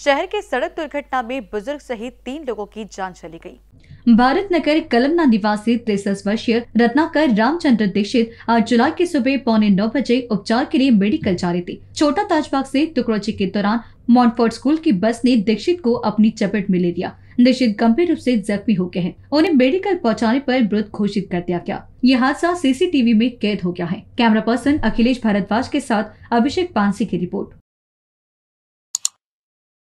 शहर के सड़क दुर्घटना में बुजुर्ग सहित तीन लोगों की जान चली गई भारत नगर कलमना निवासी तिरसठ वर्षीय रत्नाकर रामचंद्र दीक्षित आज जुलाई की सुबह पौने नौ बजे उपचार के लिए मेडिकल जा रही थी छोटा ताजबाग से टुकड़ोची के दौरान मॉन्टफोर्ड स्कूल की बस ने दीक्षित को अपनी चपेट में ले लिया दीक्षित गंभीर रूप से जख्मी हो गए हैं उन्हें मेडिकल पहुंचाने पर मृत घोषित कर दिया गया यह हादसा सीसीटीवी में कैद हो गया है कैमरा पर्सन अखिलेश भारद्वाज के साथ अभिषेक पानसी की रिपोर्ट